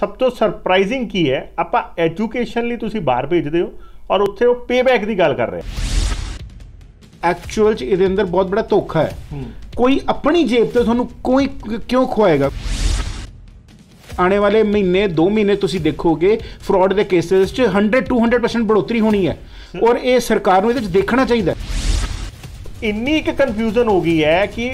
ਸਭ ਤੋਂ ਸਰਪ੍ਰਾਈਜ਼ਿੰਗ ਕੀ ਹੈ ਆਪਾਂ ਐਜੂਕੇਸ਼ਨ ਲਈ ਤੁਸੀਂ ਬਾਹਰ ਭੇਜਦੇ ਹੋ ਔਰ ਉੱਥੇ ਉਹ ਪੇਬੈਕ ਦੀ ਗੱਲ ਕਰ ਰਹੇ ਐਕਚੁਅਲ ਚ ਇਹਦੇ ਅੰਦਰ ਬਹੁਤ ਬੜਾ ਧੋਖਾ ਹੈ ਕੋਈ ਆਪਣੀ ਜੇਬ ਤੇ ਤੁਹਾਨੂੰ ਕੋਈ ਕਿਉਂ ਖਵਾਏਗਾ ਆਣੇ ਵਾਲੇ ਮਹੀਨੇ 2 ਮਹੀਨੇ ਤੁਸੀਂ ਦੇਖੋਗੇ ਫਰਾਡ ਦੇ ਕੇਸਸ 'ਚ 100 200% ਬੜੋਤਰੀ ਹੋਣੀ ਹੈ ਔਰ ਇਹ ਸਰਕਾਰ ਨੂੰ ਇਹਦੇ 'ਚ ਦੇਖਣਾ ਚਾਹੀਦਾ ਇੰਨੀ ਕਿ ਕਨਫਿਊਜ਼ਨ ਹੋ ਗਈ ਹੈ ਕਿ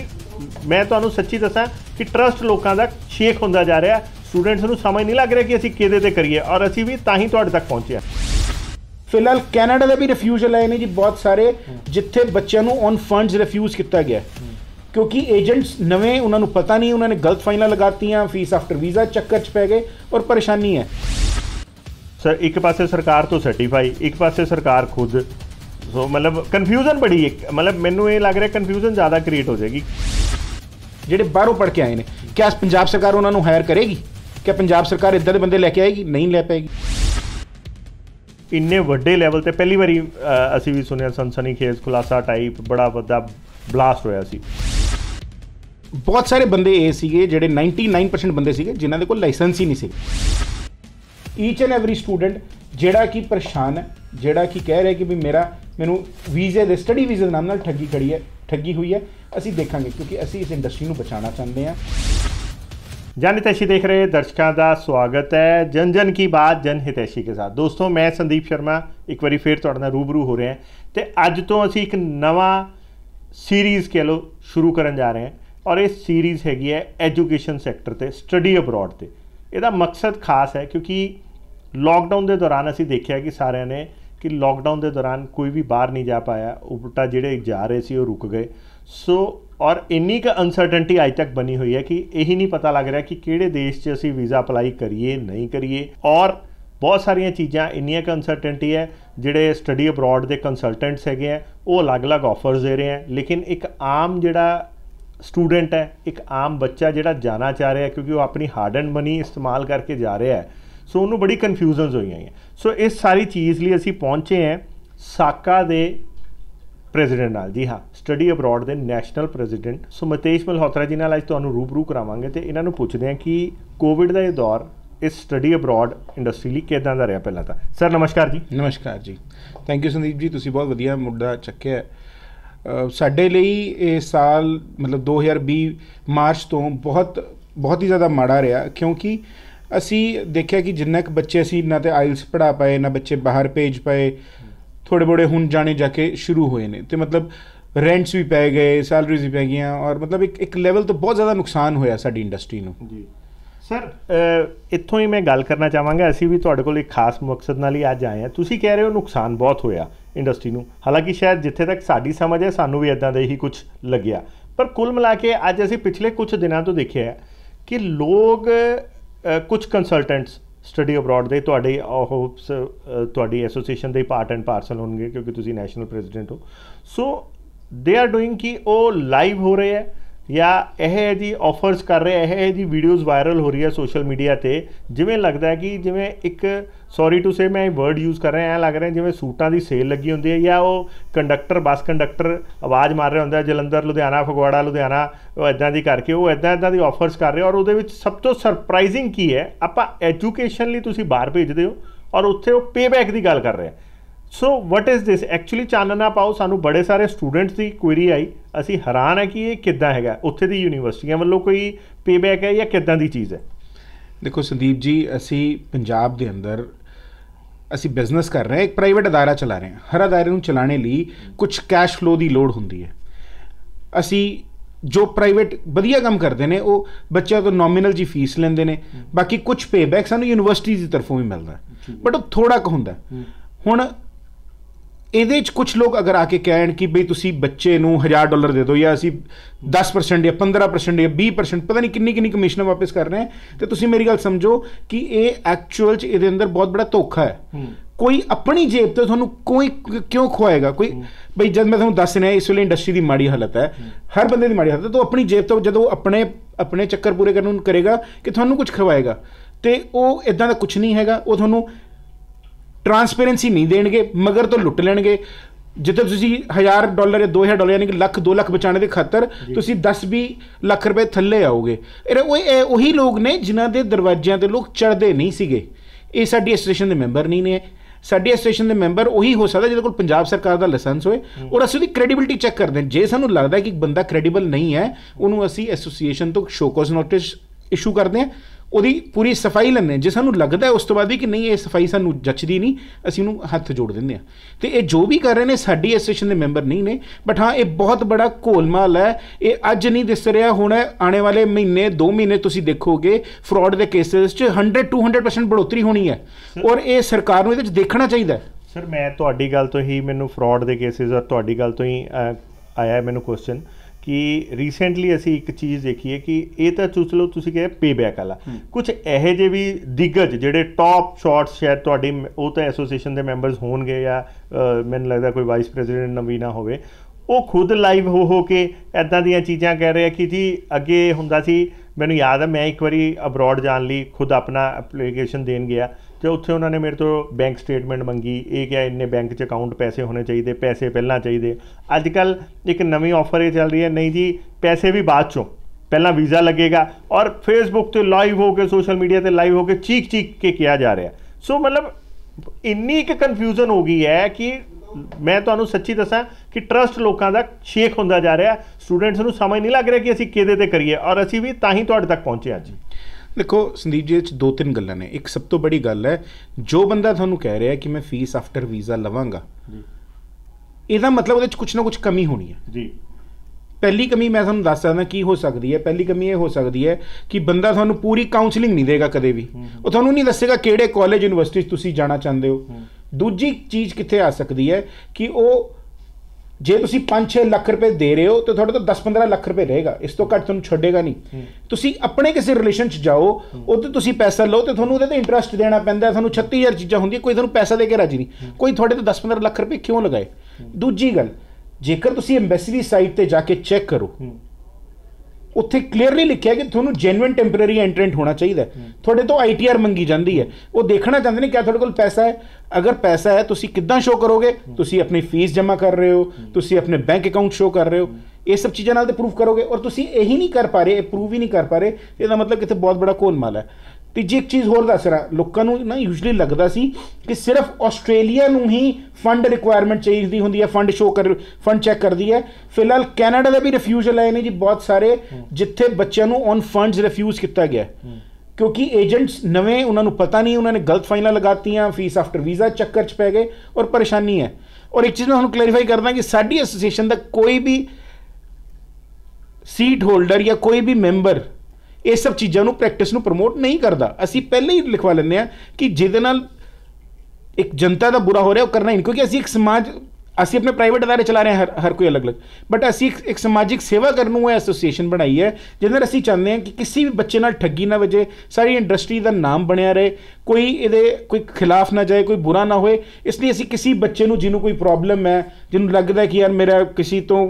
ਮੈਂ ਤੁਹਾਨੂੰ ਸੱਚੀ ਦੱਸਾਂ ਕਿ ਟਰਸਟ ਲੋਕਾਂ ਦਾ ਛੇਕ ਹੁੰਦਾ ਜਾ ਰਿਹਾ ਸਟੂਡੈਂਟਸ ਨੂੰ ਸਮਝ ਨਹੀਂ ਲੱਗ ਰਿਹਾ ਕਿ ਅਸੀਂ ਕਿਹਦੇ ਤੇ ਕਰੀਏ ਔਰ ਅਸੀਂ ਵੀ ਤਾਂ ਹੀ ਤੁਹਾਡੇ ਤੱਕ ਪਹੁੰਚੇ ਆ ਫਿਲਹਾਲ ਕੈਨੇਡਾ ਦੇ ਵੀ ਰਿਫਿਊਜ਼ਲ ਆਏ ਨੇ ਜੀ ਬਹੁਤ ਸਾਰੇ ਜਿੱਥੇ ਬੱਚਿਆਂ ਨੂੰ ਔਨ ਫੰਡਸ ਰਿਫਿਊਜ਼ ਕੀਤਾ ਗਿਆ ਕਿਉਂਕਿ ਏਜੰਟਸ ਨਵੇਂ ਉਹਨਾਂ ਨੂੰ ਪਤਾ ਨਹੀਂ ਉਹਨਾਂ ਨੇ ਗਲਤ ਫਾਈਨਾਂ ਲਗਾਤੀਆਂ ਫੀਸ ਆਫਟਰ ਵੀਜ਼ਾ ਚੱਕਰ 'ਚ ਪੈ ਗਏ ਔਰ ਪਰੇਸ਼ਾਨੀ ਹੈ ਸਰ ਇੱਕ ਪਾਸੇ ਸਰਕਾਰ ਤੋਂ ਸਰਟੀਫਾਈ ਇੱਕ ਪਾਸੇ ਸਰਕਾਰ ਖੁਦ ਸੋ ਮਤਲਬ ਕਨਫਿਊਜ਼ਨ ਬੜੀ ਇੱਕ ਮਤਲਬ ਮੈਨੂੰ ਇਹ ਲੱਗ ਰਿਹਾ ਕਨਫਿਊਜ਼ਨ ਜ਼ਿਆਦਾ ਕ੍ਰੀਏਟ ਹੋ ਜਾਏਗੀ ਜਿਹੜੇ ਬਾਹਰੋਂ ਪੜ ਕੇ ਆਏ ਨੇ ਕਿਆ ਪੰਜਾਬ ਸਰਕਾਰ ਉਹਨਾਂ ਨੂੰ ਹਾਇਰ ਕਰੇਗੀ ਕਿ ਪੰਜਾਬ ਸਰਕਾਰ ਇਦਾਂ ਦੇ ਬੰਦੇ ਲੈ ਕੇ ਆਏਗੀ ਨਹੀਂ ਲੈ ਪਾਏਗੀ ਇੰਨੇ ਵੱਡੇ ਲੈਵਲ ਤੇ ਪਹਿਲੀ ਵਾਰੀ ਅਸੀਂ ਵੀ ਸੁਣਿਆ ਸੰਸਨੀ ਖੇਸ ਖੁਲਾਸਾ ਟਾਈਪ ਬੜਾ ਵੱਡਾ ਬਲਾਸਟ ਹੋਇਆ ਸੀ ਬਹੁਤ ਸਾਰੇ ਬੰਦੇ ਇਹ ਸੀਗੇ ਜਿਹੜੇ 99% ਬੰਦੇ ਸੀਗੇ ਜਿਨ੍ਹਾਂ ਦੇ ਕੋਲ ਲਾਇਸੈਂਸ ਹੀ ਨਹੀਂ ਸੀ ਈਚ ਐਂਡ ਐਵਰੀ ਸਟੂਡੈਂਟ ਜਿਹੜਾ ਕਿ ਪਰੇਸ਼ਾਨ ਹੈ ਜਿਹੜਾ ਕਿ ਕਹਿ ਰਿਹਾ ਕਿ ਵੀ ਮੇਰਾ ਮੈਨੂੰ ਵੀਜ਼ੇ ਦੇ ਸਟੱਡੀ ਵੀਜ਼ੇ ਦੇ ਨਾਮ ਨਾਲ ਠੱਗੀ ਖੜੀ ਹੈ ਠੱਗੀ ਹੋਈ ਹੈ ਅਸੀਂ ਦੇਖਾਂਗੇ ਕਿਉਂਕਿ ਅਸੀਂ ਇਸ ਇੰਡਸਟਰੀ ਨੂੰ ਬਚਾਉਣਾ ਚਾਹੁੰਦੇ ਹਾਂ जन हितैषी देख रहे दर्शकों का स्वागत है जन जन की बात जन हितैषी के साथ दोस्तों मैं संदीप शर्मा ਇੱਕ ਵਾਰੀ ਫੇਰ ਤੁਹਾਡੇ ਨਾਲ ਰੂਬਰੂ ਹੋ ਰਹੇ ਹਾਂ ਤੇ ਅੱਜ ਤੋਂ ਅਸੀਂ ਇੱਕ ਨਵਾਂ ਸੀਰੀਜ਼ ਕਹਿ ਲੋ ਸ਼ੁਰੂ ਕਰਨ ਜਾ ਰਹੇ ਹਾਂ ਔਰ ਇਹ ਸੀਰੀਜ਼ ਹੈਗੀ ਹੈ ਐਜੂਕੇਸ਼ਨ ਸੈਕਟਰ ਤੇ ਸਟੱਡੀ ਅਬਰੋਡ ਤੇ ਇਹਦਾ ਮਕਸਦ ਖਾਸ ਹੈ ਕਿਉਂਕਿ ਲਾਕਡਾਊਨ ਦੇ ਦੌਰਾਨ ਅਸੀਂ ਦੇਖਿਆ ਕਿ ਸਾਰਿਆਂ ਨੇ ਕਿ ਲਾਕਡਾਊਨ ਦੇ ਦੌਰਾਨ ਕੋਈ ਵੀ ਬਾਹਰ ਨਹੀਂ ਜਾ ਪਾਇਆ ਉਲਟਾ ਜਿਹੜੇ ਜਾ ਰਹੇ ਸੀ ਉਹ ਰੁਕ ਗਏ ਸੋ ਔਰ ਇੰਨੀ ਕ ਅਨਸਰਟਨਟੀ ਅਜੇ ਤੱਕ ਬਣੀ ਹੋਈ ਹੈ ਕਿ ਇਹੀ ਨਹੀਂ ਪਤਾ ਲੱਗ ਰਿਹਾ ਕਿ ਕਿਹੜੇ ਦੇਸ਼ 'ਚ ਅਸੀਂ ਵੀਜ਼ਾ ਅਪਲਾਈ ਕਰੀਏ ਨਹੀਂ ਕਰੀਏ ਔਰ ਬਹੁਤ ਸਾਰੀਆਂ ਚੀਜ਼ਾਂ ਇੰਨੀਆਂ ਕ ਅਨਸਰਟਨਟੀ ਹੈ ਜਿਹੜੇ ਸਟੱਡੀ ਅਬਰਾਡ ਦੇ ਕੰਸਲਟੈਂਟਸ ਹੈਗੇ ਆ ਉਹ ਅਲੱਗ-ਅਲੱਗ ਆਫਰਸ ਦੇ ਰਹੇ ਆ ਲੇਕਿਨ ਇੱਕ ਆਮ ਜਿਹੜਾ ਸਟੂਡੈਂਟ ਹੈ ਇੱਕ ਆਮ ਬੱਚਾ ਜਿਹੜਾ ਜਾਣਾ ਚਾਹ ਰਿਹਾ ਕਿਉਂਕਿ ਉਹ ਆਪਣੀ ਹਾਰਡ ਐਂਡ ਮਨੀ ਇਸਤੇਮਾਲ ਕਰਕੇ ਜਾ ਰਿਹਾ ਹੈ ਸੋ ਉਹਨੂੰ ਬੜੀ ਕਨਫਿਊਜ਼ਨਸ ਹੋਈਆਂ ਹੈ ਸੋ ਇਸ ਸਾਰੀ ਚੀਜ਼ ਲਈ ਅਸੀਂ ਪਹੁੰਚੇ ਆ ਸਾਕਾ ਦੇ ਪ੍ਰੈਜ਼ੀਡੈਂਟ ਨਾਲ ਜੀ ਹਾਂ ਸਟੱਡੀ ਅਬਰਾਡ ਦੇ ਨੈਸ਼ਨਲ ਪ੍ਰੈਜ਼ੀਡੈਂਟ ਸੁਮਤੇਸ਼ ਮਲਹੋਤਰਾ ਜੀ ਨਾਲ ਅੱਜ ਤੁਹਾਨੂੰ ਰੂਬਰੂ ਕਰਾਵਾਂਗੇ ਤੇ ਇਹਨਾਂ ਨੂੰ ਪੁੱਛਦੇ ਹਾਂ ਕਿ ਕੋਵਿਡ ਦਾ ਇਹ ਦੌਰ ਇਸ ਸਟੱਡੀ ਅਬਰਾਡ ਇੰਡਸਟਰੀ ਲਈ ਕਿਦਾਂ ਦਾ ਰਿਹਾ ਪਹਿਲਾਂ ਤਾਂ ਸਰ ਨਮਸਕਾਰ ਜੀ ਨਮਸਕਾਰ ਜੀ ਥੈਂਕ ਯੂ ਸੰਦੀਪ ਜੀ ਤੁਸੀਂ ਬਹੁਤ ਵਧੀਆ ਮੁੱਦਾ ਚੱਕਿਆ ਸਾਡੇ ਲਈ ਇਹ ਸਾਲ ਮਤਲਬ 2020 ਮਾਰਚ ਤੋਂ ਬਹੁਤ ਬਹੁਤ ਹੀ ਜ਼ਿਆਦਾ ਮਾੜਾ ਰਿਹਾ ਕਿਉਂਕਿ ਅਸੀਂ ਦੇਖਿਆ ਕਿ ਜਿੰਨਾ ਕੁ ਬੱਚੇ ਅਸੀਂ ਨਾ ਤੇ ਆਇਲਸ ਪੜਾ ਪਾਏ ਨਾ ਬੱਚੇ ਬਾਹਰ ਭੇਜ ਪਾਏ ਥੋੜੇ ਬੋੜੇ ਹੁਣ ਜਾਣੇ ਜਾ ਕੇ ਸ਼ੁਰੂ ਹੋਏ ਨੇ ਤੇ ਮਤਲਬ ਰੈਂਟਸ ਵੀ ਪੈ ਗਏ ਸੈਲਰੀਜ਼ ਵੀ ਪੈ ਗਈਆਂ ਔਰ ਮਤਲਬ ਇੱਕ ਇੱਕ ਲੈਵਲ ਤੋਂ ਬਹੁਤ ਜ਼ਿਆਦਾ ਨੁਕਸਾਨ ਹੋਇਆ ਸਾਡੀ ਇੰਡਸਟਰੀ ਨੂੰ ਜੀ ਸਰ ਇੱਥੋਂ ਹੀ ਮੈਂ ਗੱਲ ਕਰਨਾ ਚਾਹਾਂਗਾ ਅਸੀਂ ਵੀ ਤੁਹਾਡੇ ਕੋਲ ਇੱਕ ਖਾਸ ਮਕਸਦ ਨਾਲ ਹੀ ਅੱਜ ਆਏ ਹਾਂ ਤੁਸੀਂ ਕਹਿ ਰਹੇ ਹੋ ਨੁਕਸਾਨ ਬਹੁਤ ਹੋਇਆ ਇੰਡਸਟਰੀ ਨੂੰ ਹਾਲਾਂਕਿ ਸ਼ਾਇਦ ਜਿੱਥੇ ਤੱਕ ਸਾਡੀ ਸਮਝ ਹੈ ਸਾਨੂੰ ਵੀ ਇਦਾਂ ਦੇ ਹੀ ਕੁਝ ਲੱਗਿਆ ਪਰ ਕੁੱਲ ਮਿਲਾ ਕੇ ਅੱਜ ਅਸੀਂ ਪਿਛਲੇ ਕੁਝ ਦਿਨਾਂ ਤੋਂ ਦੇਖਿਆ ਹੈ ਕਿ ਲੋਕ ਕੁਝ ਕੰਸਲਟੈਂਟਸ ਸਟੱਡੀ ਅਬਰਾਡ ਦੇ ਤੁਹਾਡੇ ਹੋਪਸ ਤੁਹਾਡੀ ਐਸੋਸੀਏਸ਼ਨ ਦੇ ਪਾਰਟ ਐਂਡ ਪਾਰਸਲ ਹੋਣਗੇ ਕਿਉਂਕਿ ਤੁਸੀਂ ਨੈਸ਼ਨਲ ਪ੍ਰੈਜ਼ੀਡੈਂਟ ਹੋ ਸੋ ਦੇ ਆਰ ਡੂਇੰਗ ਕਿ ਉਹ ਲਾਈਵ ਹੋ ਰਹੇ ਹੈ ਜਾਂ ਇਹ ਜੀ ਆਫਰਸ ਕਰ ਰਹੇ ਇਹ ਇਹ ਜੀ ਵੀਡੀਓਜ਼ ਵਾਇਰਲ ਹੋ ਰਹੀ ਹੈ ਸੋਸ਼ਲ ਮੀਡੀਆ ਤੇ ਜਿਵੇਂ ਲੱਗਦਾ ਹੈ ਕਿ ਜਿਵੇਂ ਇੱਕ ਸੌਰੀ ਟੂ ਸੇ ਮੈਂ ਇਹ ਵਰਡ ਯੂਜ਼ ਕਰ ਰਿਹਾ ਐ ਲੱਗ ਰਿਹਾ ਜਿਵੇਂ ਸੂਟਾਂ ਦੀ ਸੇਲ ਲੱਗੀ ਹੁੰਦੀ ਹੈ ਜਾਂ ਉਹ ਕੰਡਕਟਰ ਬੱਸ ਕੰਡਕਟਰ ਆਵਾਜ਼ ਮਾਰ ਰਿਹਾ ਹੁੰਦਾ ਜਲੰਧਰ ਲੁਧਿਆਣਾ ਫਗਵਾੜਾ ਲੁਧਿਆਣਾ ਉਹ ਇਦਾਂ ਦੀ ਕਰਕੇ ਉਹ ਇਦਾਂ ਇਦਾਂ ਦੀ ਆਫਰਸ ਕਰ ਰਿਹਾ ਔਰ ਉਹਦੇ ਵਿੱਚ ਸਭ ਤੋਂ ਸਰਪ੍ਰਾਈਜ਼ਿੰਗ ਕੀ ਹੈ ਆਪਾਂ ਐਜੂਕੇਸ਼ਨ ਲਈ ਤੁਸੀਂ ਬਾਹਰ ਭੇਜਦੇ ਹੋ ਔਰ ਉੱਥੇ ਉਹ ਪੇਬੈਕ ਦੀ ਗੱਲ ਕਰ ਰਿਹਾ so what is this actually ਚਾਨਣਾ ਪਾਉ ਸਾਨੂੰ ਬੜੇ ਸਾਰੇ ਸਟੂਡੈਂਟਸ ਦੀ ਕੁਇਰੀ ਆਈ ਅਸੀਂ ਹੈਰਾਨ ਹੈ ਕਿ ਇਹ ਕਿੱਦਾਂ ਹੈਗਾ ਉੱਥੇ ਦੀ ਯੂਨੀਵਰਸਿਟੀਆਂ ਵੱਲੋਂ ਕੋਈ ਪੇਬੈਕ ਹੈ ਜਾਂ ਕਿੱਦਾਂ ਦੀ ਚੀਜ਼ ਹੈ ਦੇਖੋ ਸੰਦੀਪ ਜੀ ਅਸੀਂ ਪੰਜਾਬ ਦੇ ਅੰਦਰ ਅਸੀਂ ਬਿਜ਼ਨਸ ਕਰ ਰਹੇ ਹਾਂ ਇੱਕ ਪ੍ਰਾਈਵੇਟ ਅਦਾਰਾ ਚਲਾ ਰਹੇ ਹਾਂ ਹਰ ਅਦਾਰੇ ਨੂੰ ਚਲਾਉਣ ਲਈ ਕੁਝ ਕੈਸ਼ ਫਲੋ ਦੀ ਲੋੜ ਹੁੰਦੀ ਹੈ ਅਸੀਂ ਜੋ ਪ੍ਰਾਈਵੇਟ ਵਧੀਆ ਕੰਮ ਕਰਦੇ ਨੇ ਉਹ ਬੱਚਿਆਂ ਤੋਂ ਨੋਮੀਨਲ ਜੀ ਫੀਸ ਲੈਂਦੇ ਨੇ ਬਾਕੀ ਕੁਝ ਪੇਬੈਕ ਸਾਨੂੰ ਯੂਨੀਵਰਸਿਟੀ ਦੀ ਤਰਫੋਂ ਵੀ ਮਿਲਦਾ ਬਟ ਉਹ ਥੋੜਾ ਕੁ ਹੁੰਦਾ ਹੁਣ ਇਹਦੇ 'ਚ ਕੁਝ ਲੋਕ ਅਗਰ ਆ ਕੇ ਕਹਿਣ ਕਿ ਬਈ ਤੁਸੀਂ ਬੱਚੇ ਨੂੰ 1000 ਡਾਲਰ ਦੇ ਦਿਓ ਜਾਂ ਅਸੀਂ 10% ਜਾਂ 15% ਜਾਂ 20% ਪਤਾ ਨਹੀਂ ਕਿੰਨੀ ਕਿੰਨੀ ਕਮਿਸ਼ਨ ਵਾਪਸ ਕਰ ਰਹੇ ਆ ਤੇ ਤੁਸੀਂ ਮੇਰੀ ਗੱਲ ਸਮਝੋ ਕਿ ਇਹ ਐਕਚੁਅਲ 'ਚ ਇਹਦੇ ਅੰਦਰ ਬਹੁਤ ਬੜਾ ਧੋਖਾ ਹੈ ਕੋਈ ਆਪਣੀ ਜੇਬ ਤੋਂ ਤੁਹਾਨੂੰ ਕੋਈ ਕਿਉਂ ਖਵਾਏਗਾ ਕੋਈ ਬਈ ਜਦ ਮੈਂ ਤੁਹਾਨੂੰ ਦੱਸ ਰਿਹਾ ਇਸ ਵੇਲੇ ਇੰਡਸਟਰੀ ਦੀ ਮਾੜੀ ਹਾਲਤ ਹੈ ਹਰ ਬੰਦੇ ਦੀ ਮਾੜੀ ਹਾਲਤ ਹੈ ਤੋ ਆਪਣੀ ਜੇਬ ਤੋਂ ਜਦੋਂ ਆਪਣੇ ਆਪਣੇ ਚੱਕਰ ਪੂਰੇ ਕਰਨ ਨੂੰ ਕਰੇਗਾ ਕਿ ਤੁਹਾਨੂੰ ਕੁਝ ਖਵਾਏਗਾ ਤੇ ਉਹ ਇਦਾਂ ਦਾ ਕੁਝ ਨਹੀਂ ਹੈਗਾ ਉਹ ਤੁਹਾਨੂੰ ਟਰਾਂਸਪੇਰੈਂਸੀ ਨਹੀਂ ਦੇਣਗੇ ਮਗਰ ਤੋਂ ਲੁੱਟ ਲੈਣਗੇ ਜਿੱਦਾਂ ਤੁਸੀਂ 1000 ਡਾਲਰ ਜਾਂ 2000 ਡਾਲਰ ਯਾਨੀ ਕਿ ਲੱਖ 2 ਲੱਖ ਬਚਾਣੇ ਦੇ ਖਾਤਰ ਤੁਸੀਂ 10 20 ਲੱਖ ਰੁਪਏ ਥੱਲੇ ਆਓਗੇ ਇਹ ਉਹ ਉਹੀ ਲੋਕ ਨੇ ਜਿਨ੍ਹਾਂ ਦੇ ਦਰਵਾਜ਼ਿਆਂ ਤੇ ਲੋਕ ਚੜਦੇ ਨਹੀਂ ਸੀਗੇ ਇਹ ਸਾਡੀ ਐਸੋਸੀਏਸ਼ਨ ਦੇ ਮੈਂਬਰ ਨਹੀਂ ਨੇ ਸਾਡੀ ਐਸੋਸੀਏਸ਼ਨ ਦੇ ਮੈਂਬਰ ਉਹੀ ਹੋ ਸਕਦਾ ਜਿਹਦੇ ਕੋਲ ਪੰਜਾਬ ਸਰਕਾਰ ਦਾ ਲਾਇਸੈਂਸ ਹੋਏ ਔਰ ਅਸੀਂ ਉਹਦੀ ਕ੍ਰੈਡੀਬਿਲਟੀ ਚੈੱਕ ਕਰਦੇ ਹਾਂ ਜੇ ਸਾਨੂੰ ਲੱਗਦਾ ਕਿ ਬੰਦਾ ਕ੍ਰੈਡੀਬਲ ਨਹੀਂ ਹੈ ਉਹਨੂੰ ਅਸੀਂ ਐਸੋਸੀਏਸ਼ਨ ਤੋਂ ਸ਼ੋਕੋਜ਼ ਨੋਟਿਸ ਇਸ਼ੂ ਕਰਦੇ ਹਾਂ ਉਹਦੀ ਪੂਰੀ ਸਫਾਈ ਲੈਂਦੇ ਜੇ ਸਾਨੂੰ ਲੱਗਦਾ ਉਸ ਤੋਂ ਬਾਅਦ ਵੀ ਕਿ ਨਹੀਂ ਇਹ ਸਫਾਈ ਸਾਨੂੰ ਜੱਚਦੀ ਨਹੀਂ ਅਸੀਂ ਉਹਨੂੰ ਹੱਥ ਜੋੜ ਦਿੰਦੇ ਆ ਤੇ ਇਹ ਜੋ ਵੀ ਕਰ ਰਹੇ ਨੇ ਸਾਡੀ ਐਸੋਸੀਏਸ਼ਨ ਦੇ ਮੈਂਬਰ ਨਹੀਂ ਨੇ ਬਟ ਹਾਂ ਇਹ ਬਹੁਤ ਬੜਾ ਘੋਲਮਾਲ ਹੈ ਇਹ ਅੱਜ ਨਹੀਂ ਦਿਸ ਰਿਹਾ ਹੁਣ ਆਉਣੇ ਵਾਲੇ ਮਹੀਨੇ 2 ਮਹੀਨੇ ਤੁਸੀਂ ਦੇਖੋਗੇ ਫਰਾਡ ਦੇ ਕੇਸਸ 'ਚ 100 200% ਬੜੋਤਰੀ ਹੋਣੀ ਹੈ ਔਰ ਇਹ ਸਰਕਾਰ ਨੂੰ ਇਹਦੇ 'ਚ ਦੇਖਣਾ ਚਾਹੀਦਾ ਸਰ ਮੈਂ ਤੁਹਾਡੀ ਗੱਲ ਤੋਂ ਹੀ ਮੈਨੂੰ ਫਰਾਡ ਦੇ ਕੇਸਿਸ ਔਰ ਤੁਹਾਡੀ ਗੱਲ ਤੋਂ ਹੀ ਆਇਆ ਮੈਨੂੰ ਕੁਐਸਚਨ ਕਿ ਰੀਸੈਂਟਲੀ ਅਸੀਂ ਇੱਕ ਚੀਜ਼ ਦੇਖੀ ਹੈ ਕਿ ਇਹ ਤਾਂ ਚੂਚ ਤੁਸੀਂ ਕਹੇ ਪੇਬੈਕ ਵਾਲਾ ਕੁਝ ਇਹੋ ਜਿਹੇ ਵੀ ਦਿੱਗਜ ਜਿਹੜੇ ਟਾਪ ਸ਼ਾਟਸ ਹੈ ਤੁਹਾਡੀ ਉਹ ਤਾਂ ਐਸੋਸੀਏਸ਼ਨ ਦੇ ਮੈਂਬਰਸ ਹੋਣਗੇ ਜਾਂ ਮੈਨੂੰ ਲੱਗਦਾ ਕੋਈ ਵਾਈਸ ਪ੍ਰੈਜ਼ੀਡੈਂਟ ਨਵੀਨਾ ਹੋਵੇ ਉਹ ਖੁਦ ਲਾਈਵ ਹੋ ਹੋ ਕੇ ਐਦਾਂ ਦੀਆਂ ਚੀਜ਼ਾਂ ਕਹਿ ਰਿਹਾ ਕਿ ਜੀ ਅੱਗੇ ਹੁੰਦਾ ਸੀ ਮੈਨੂੰ ਯਾਦ ਹੈ ਮੈਂ ਇੱਕ ਵਾਰੀ ਅਬਰੋਡ ਜਾਣ ਲਈ ਖੁਦ ਆਪਣਾ ਐਪਲੀਕੇਸ਼ਨ ਦੇਣ ਗਿਆ ਤੇ ਉੱਥੇ ਉਹਨਾਂ ਨੇ ਮੇਰੇ ਤੋਂ ਬੈਂਕ ਸਟੇਟਮੈਂਟ ਮੰਗੀ ਇਹ ਕਿਹਾ ਇੰਨੇ ਬੈਂਕ 'ਚ ਅਕਾਊਂਟ ਪੈਸੇ ਹੋਣੇ ਚਾਹੀਦੇ ਪੈਸੇ ਪਹਿਲਾਂ ਚਾਹੀਦੇ ਅੱਜ ਕੱਲ ਇੱਕ ਨਵੀਂ ਆਫਰ ਇਹ ਚੱਲ ਰਹੀ ਹੈ ਨਹੀਂ ਜੀ ਪੈਸੇ ਵੀ ਬਾਅਦ 'ਚੋਂ ਪਹਿਲਾਂ ਵੀਜ਼ਾ ਲੱਗੇਗਾ ਔਰ ਫੇਸਬੁੱਕ ਤੇ ਲਾਈਵ ਹੋ ਕੇ ਸੋਸ਼ਲ ਮੀਡੀਆ ਤੇ ਲਾਈਵ ਹੋ ਕੇ ਚੀਕ ਚੀਕ ਕੇ ਕਿਹਾ ਜਾ ਰਿਹਾ ਸੋ ਮਤਲਬ ਇੰਨੀ ਇੱਕ ਕਨਫਿਊਜ਼ਨ ਹੋ ਗਈ ਹੈ ਕਿ ਮੈਂ ਤੁਹਾਨੂੰ ਸੱਚੀ ਦੱਸਾਂ ਕਿ ਟਰਸਟ ਲੋਕਾਂ ਦਾ ਛੇਕ ਹੁੰਦਾ ਜਾ ਰਿਹਾ ਸਟੂਡੈਂਟਸ ਨੂੰ ਸਮਝ ਨਹੀਂ ਲੱਗ ਰਿਹਾ ਕਿ ਅਸੀਂ ਕਿਹਦੇ ਤੇ ਕਰੀਏ ਔਰ ਅਸੀਂ ਵੀ ਤਾਂ ਹੀ ਤੁਹਾਡੇ ਤੱਕ ਪਹੁੰਚੇ ਅੱਜ ਦੇਖੋ ਸੰਦੀਪ ਜੀ ਚ ਦੋ ਤਿੰਨ ਗੱਲਾਂ ਨੇ ਇੱਕ ਸਭ ਤੋਂ ਬੜੀ ਗੱਲ ਹੈ ਜੋ ਬੰਦਾ ਤੁਹਾਨੂੰ ਕਹਿ ਰਿਹਾ ਕਿ ਮੈਂ ਫੀਸ ਆਫਟਰ ਵੀਜ਼ਾ ਲਵਾਂਗਾ ਜੀ ਇਹਦਾ ਮਤਲਬ ਉਹਦੇ ਵਿੱਚ ਕੁਝ ਨਾ ਕੁਝ ਕਮੀ ਹੋਣੀ ਹੈ ਜੀ ਪਹਿਲੀ ਕਮੀ ਮੈਂ ਤੁਹਾਨੂੰ ਦੱਸ ਸਕਦਾ ਕੀ ਹੋ ਸਕਦੀ ਹੈ ਪਹਿਲੀ ਕਮੀ ਇਹ ਹੋ ਸਕਦੀ ਹੈ ਕਿ ਬੰਦਾ ਤੁਹਾਨੂੰ ਪੂਰੀ ਕਾਉਂਸਲਿੰਗ ਨਹੀਂ ਦੇਗਾ ਕਦੇ ਵੀ ਉਹ ਤੁਹਾਨੂੰ ਨਹੀਂ ਦੱਸੇਗਾ ਕਿਹੜੇ ਕਾਲਜ ਯੂਨੀਵਰਸਿਟੀ ਤੁਸੀਂ ਜਾਣਾ ਚਾਹੁੰਦੇ ਹੋ ਦੂਜੀ ਚੀਜ਼ ਕਿੱਥੇ ਆ ਸਕਦੀ ਹੈ ਕਿ ਉਹ ਜੇ ਤੁਸੀਂ 5-6 ਲੱਖ ਰੁਪਏ ਦੇ ਰਹੇ ਹੋ ਤੇ ਤੁਹਾਡੇ ਤੋਂ 10-15 ਲੱਖ ਰੁਪਏ ਰਹੇਗਾ ਇਸ ਤੋਂ ਘੱਟ ਤੁਹਾਨੂੰ ਛੱਡੇਗਾ ਨਹੀਂ ਤੁਸੀਂ ਆਪਣੇ ਕਿਸੇ ਰਿਲੇਸ਼ਨ 'ਚ ਜਾਓ ਉੱਥੇ ਤੁਸੀਂ ਪੈਸਾ ਲਓ ਤੇ ਤੁਹਾਨੂੰ ਉਹਦੇ ਤੇ ਇੰਟਰਸਟ ਦੇਣਾ ਪੈਂਦਾ ਤੁਹਾਨੂੰ 36000 ਚੀਜ਼ਾਂ ਹੁੰਦੀਆਂ ਕੋਈ ਤੁਹਾਨੂੰ ਪੈਸਾ ਦੇ ਕੇ ਰਾਜੀ ਨਹੀਂ ਕੋਈ ਤੁਹਾਡੇ ਤੋਂ 10-15 ਲੱਖ ਰੁਪਏ ਕਿਉਂ ਲਗਾਏ ਦੂਜੀ ਗੱਲ ਜੇਕਰ ਤੁਸੀਂ ਐਮਬੈਸੀ ਦੀ ਸਾਈਟ ਤੇ ਜਾ ਕੇ ਚੈੱਕ ਕਰੋ ਉੱਥੇ ਕਲੀਅਰਲੀ ਲਿਖਿਆ ਕਿ ਤੁਹਾਨੂੰ ਜੈਨੂਇਨ ਟੈਂਪਰੇਰੀ ਐਂਟਰੈਂਟ ਹੋਣਾ ਚਾਹੀਦਾ ਤੁਹਾਡੇ ਤੋਂ ਆਈਟੀਆਰ ਮੰਗੀ ਜਾਂਦੀ ਹੈ ਉਹ ਦੇਖਣਾ ਚਾਹੁੰਦੇ ਨੇ ਕਿ ਤੁਹਾਡੇ ਕੋਲ ਪੈਸਾ ਹੈ ਅਗਰ ਪੈਸਾ ਹੈ ਤੁਸੀਂ ਕਿੱਦਾਂ ਸ਼ੋ ਕਰੋਗੇ ਤੁਸੀਂ ਆਪਣੀ ਫੀਸ ਜਮ੍ਹਾਂ ਕਰ ਰਹੇ ਹੋ ਤੁਸੀਂ ਆਪਣੇ ਬੈਂਕ ਅਕਾਊਂਟ ਸ਼ੋ ਕਰ ਰਹੇ ਹੋ ਇਹ ਸਭ ਚੀਜ਼ਾਂ ਨਾਲ ਤੇ ਪ੍ਰੂਫ ਕਰੋਗੇ ਔਰ ਤੁਸੀਂ ਇਹੀ ਨਹੀਂ ਕਰ ਪਾ ਰਹੇ ਇਹ ਪ੍ਰੂਫ ਹੀ ਨਹੀਂ ਕਰ ਪਾ ਰਹੇ ਇਹਦਾ ਮਤਲਬ ਇੱਥੇ ਬਹੁਤ ਬੜਾ ਕੋਨ ਮਾਲ ਹੈ ਤੀਜੀ ਇੱਕ ਚੀਜ਼ ਹੋਰ ਦੱਸ ਰਿਹਾ ਲੋਕਾਂ ਨੂੰ ਨਾ ਯੂਜੂਲੀ ਲੱਗਦਾ ਸੀ ਕਿ ਸਿਰਫ ਆਸਟ੍ਰੇਲੀਆ ਨੂੰ ਹੀ ਫੰਡ ਰਿਕੁਆਇਰਮੈਂਟ ਚਾਹੀਦੀ ਹੁੰਦੀ ਹੈ ਫੰਡ ਸ਼ੋ ਕਰ ਫੰਡ ਚੈੱਕ ਕਰਦੀ ਹੈ ਫਿਲਹਾਲ ਕੈਨੇਡਾ ਦਾ ਵੀ ਰਿਫਿਊਜ਼ਲ ਆਏ ਨੇ ਜੀ ਬਹੁਤ ਸਾਰੇ ਜਿੱਥੇ ਬੱਚਿਆਂ ਨੂੰ ਔਨ ਫੰਡਸ ਰਿਫਿਊਜ਼ ਕੀਤਾ ਗਿਆ ਕਿਉਂਕਿ ਏਜੰਟਸ ਨਵੇਂ ਉਹਨਾਂ ਨੂੰ ਪਤਾ ਨਹੀਂ ਉਹਨਾਂ ਨੇ ਗਲਤ ਫਾਈਲਾਂ ਲਗਾਤੀਆਂ ਫੀਸ ਆਫਟਰ ਵੀਜ਼ਾ ਚੱਕਰ 'ਚ ਪੈ ਗਏ ਔਰ ਪਰੇਸ਼ਾਨੀ ਹੈ ਔਰ ਇੱਕ ਚੀਜ਼ ਮੈਂ ਤੁਹਾਨੂੰ ਕਲੈਰੀਫਾਈ ਕਰਦਾ ਕਿ ਸਾਡੀ ਐਸੋਸੀਏਸ਼ਨ ਦਾ ਕੋਈ ਵੀ ਸੀਟ ਹੋਲਡਰ ਜਾਂ ਕੋਈ ਵੀ ਮੈਂਬਰ ਇਹ ਸਭ ਚੀਜ਼ਾਂ ਨੂੰ ਪ੍ਰੈਕਟਿਸ ਨੂੰ ਪ੍ਰਮੋਟ ਨਹੀਂ ਕਰਦਾ ਅਸੀਂ ਪਹਿਲਾਂ ਹੀ ਲਿਖਵਾ ਲੈਂਦੇ ਆ ਕਿ ਜਿਹਦੇ ਨਾਲ ਇੱਕ ਜਨਤਾ ਦਾ ਬੁਰਾ ਹੋ ਰਿਹਾ ਉਹ ਕਰਨਾ ਹੀ ਨਹੀਂ ਕਿਉਂਕਿ ਅਸੀਂ ਇੱਕ ਸਮਾਜ ਅਸੀਂ ਆਪਣੇ ਪ੍ਰਾਈਵੇਟ ਅਦਾਰੇ ਚਲਾ ਰਹੇ ਹਾਂ ਹਰ ਕੋਈ ਅਲੱਗ-ਅਲੱਗ ਬਟ ਅਸੀਂ ਇੱਕ ਸਮਾਜਿਕ ਸੇਵਾ ਕਰਨ ਨੂੰ ਇਹ ਐਸੋਸੀਏਸ਼ਨ ਬਣਾਈ ਹੈ ਜਿਹਦੇ ਨਾਲ ਅਸੀਂ ਚਾਹੁੰਦੇ ਹਾਂ ਕਿ ਕਿਸੇ ਵੀ ਬੱਚੇ ਨਾਲ ਠੱਗੀ ਨਾ ਵਜੇ ਸਾਰੀ ਇੰਡਸਟਰੀ ਦਾ ਨਾਮ ਬਣਿਆ ਰਹੇ ਕੋਈ ਇਹਦੇ ਕੋਈ ਖਿਲਾਫ ਨਾ ਜਾਏ ਕੋਈ ਬੁਰਾ ਨਾ ਹੋਏ ਇਸ ਲਈ ਅਸੀਂ ਕਿਸੇ ਬੱਚੇ ਨੂੰ ਜਿਹਨੂੰ ਕੋਈ ਪ੍ਰੋਬਲਮ ਹੈ ਜਿਹਨੂੰ ਲੱਗਦਾ ਹੈ ਕਿ ਯਾਰ ਮੇਰਾ ਕਿਸੇ ਤੋਂ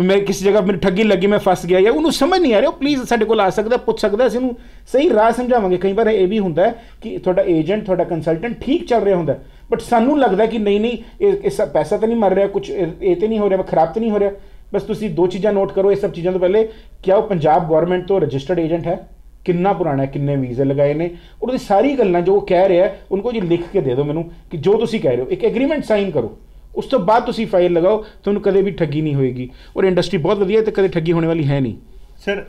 ਮੈਂ ਕਿਸੇ ਜਗ੍ਹਾ ਮੈਨੂੰ ਠੱਗੀ ਲੱਗੀ ਮੈਂ ਫਸ ਗਿਆ ਯਾ ਉਹਨੂੰ ਸਮਝ ਨਹੀਂ ਆ ਰਿਹਾ ਪਲੀਜ਼ ਸਾਡੇ ਕੋਲ ਆ ਸਕਦਾ ਪੁੱਛ ਸਕਦਾ ਅਸੀਂ ਉਹਨੂੰ ਸਹੀ ਰਾਹ ਸਮਝਾਵਾਂਗੇ ਕਈ ਵਾਰ ਇਹ ਵੀ ਹੁੰਦਾ ਕਿ ਤੁਹਾਡਾ ਏਜੰਟ ਤੁਹਾਡਾ ਕੰਸਲਟੈਂਟ ਠੀਕ ਚੱਲ ਰਿਹਾ ਹੁੰਦਾ ਬਟ ਸਾਨੂੰ ਲੱਗਦਾ ਕਿ ਨਹੀਂ ਨਹੀਂ ਇਹ ਇਸ ਪੈਸਾ ਤਾਂ ਨਹੀਂ ਮਰ ਰਿਹਾ ਕੁਝ ਇਹ ਤੇ ਨਹੀਂ ਹੋ ਰਿਹਾ ਖਰਾਬ ਤਾਂ ਨਹੀਂ ਹੋ ਰਿਹਾ ਬਸ ਤੁਸੀਂ ਦੋ ਚੀਜ਼ਾਂ ਨੋਟ ਕਰੋ ਇਹ ਸਭ ਚੀਜ਼ਾਂ ਤੋਂ ਪਹਿਲੇ ਕਿ ਉਹ ਪੰਜਾਬ ਗਵਰਨਮੈਂਟ ਤੋਂ ਰਜਿਸਟਰਡ ਏਜੰਟ ਹੈ ਕਿੰਨਾ ਪੁਰਾਣਾ ਹੈ ਕਿੰਨੇ ਵੀਜ਼ੇ ਲਗਾਏ ਨੇ ਉਹਦੀ ਸਾਰੀ ਗੱਲਾਂ ਜੋ ਉਹ ਕਹਿ ਰਿਹਾ ਉਹਨੂੰ ਜੀ ਲਿਖ ਕੇ ਦੇ ਦਿਓ ਮੈਨੂੰ ਕਿ ਜੋ ਤੁਸੀਂ ਕਹਿ ਰਹੇ ਹੋ ਇੱਕ ਐਗਰੀਮੈਂਟ ਸਾਈਨ ਕਰੋ ਉਸ ਤੋਂ ਬਾਅਦ ਤੁਸੀਂ ਫਾਈਲ ਲਗਾਓ ਤੁਹਾਨੂੰ ਕਦੇ ਵੀ ਠੱਗੀ ਨਹੀਂ ਹੋਏਗੀ ਔਰ ਇੰਡਸਟਰੀ ਬਹੁਤ ਵਧੀਆ ਹੈ ਤੇ ਕਦੇ ਠੱਗੀ ਹੋਣੇ ਵਾਲੀ ਹੈ ਨਹੀਂ ਸਰ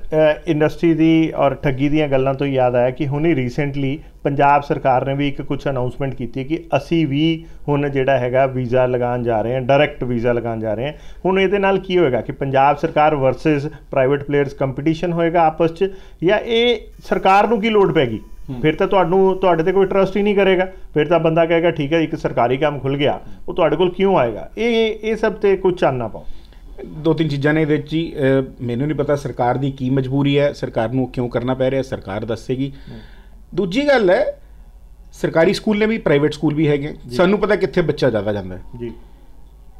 ਇੰਡਸਟਰੀ ਦੀ ਔਰ ਠੱਗੀ ਦੀਆਂ ਗੱਲਾਂ ਤੋਂ ਯਾਦ ਆਇਆ ਕਿ ਹੁਣੇ ਰੀਸੈਂਟਲੀ ਪੰਜਾਬ ਸਰਕਾਰ ਨੇ ਵੀ ਇੱਕ ਕੁਝ ਅਨਾਉਂਸਮੈਂਟ ਕੀਤੀ ਕਿ ਅਸੀਂ ਵੀ ਹੁਣ ਜਿਹੜਾ ਹੈਗਾ ਵੀਜ਼ਾ ਲਗਾਉਣ ਜਾ ਰਹੇ ਹਾਂ ਡਾਇਰੈਕਟ ਵੀਜ਼ਾ ਲਗਾਉਣ ਜਾ ਰਹੇ ਹਾਂ ਹੁਣ ਇਹਦੇ ਨਾਲ ਕੀ ਹੋਏਗਾ ਕਿ ਪੰਜਾਬ ਸਰਕਾਰ ਵਰਸਸ ਪ੍ਰਾਈਵੇਟ ਪਲੇਅਰਸ ਕੰਪੀਟੀਸ਼ਨ ਹੋਏਗਾ ਆਪਸ 'ਚ ਜਾਂ ਇਹ ਸਰਕਾਰ ਨੂੰ ਕੀ ਲੋਡ ਪੈਗੀ ਫਿਰ ਤਾਂ ਤੁਹਾਨੂੰ ਤੁਹਾਡੇ ਤੇ ਕੋਈ ਟਰਸਟ ਹੀ ਨਹੀਂ ਕਰੇਗਾ ਫਿਰ ਤਾਂ ਬੰਦਾ ਕਹੇਗਾ ਠੀਕ ਹੈ ਇੱਕ ਸਰਕਾਰੀ ਕੰਮ ਖੁੱਲ ਗਿਆ ਉਹ ਤੁਹਾਡੇ ਕੋਲ ਕਿਉਂ ਆਏਗਾ ਇਹ ਇਹ ਸਭ ਤੇ ਕੁਝ ਚਾਨਣਾ ਪਾਓ ਦੋ ਤਿੰਨ ਚੀਜ਼ਾਂ ਨੇ ਵਿੱਚ ਹੀ ਮੈਨੂੰ ਨਹੀਂ ਪਤਾ ਸਰਕਾਰ ਦੀ ਕੀ ਮਜਬੂਰੀ ਹੈ ਸਰਕਾਰ ਨੂੰ ਕਿਉਂ ਕਰਨਾ ਪੈ ਰਿਹਾ ਸਰਕਾਰ ਦੱਸੇਗੀ ਦੂਜੀ ਗੱਲ ਹੈ ਸਰਕਾਰੀ ਸਕੂਲ ਨੇ ਵੀ ਪ੍ਰਾਈਵੇਟ ਸਕੂਲ ਵੀ ਹੈਗੇ ਸਾਨੂੰ ਪਤਾ ਕਿੱਥੇ ਬੱਚਾ ਜਾਦਾ ਜਾਂਦਾ ਹੈ ਜੀ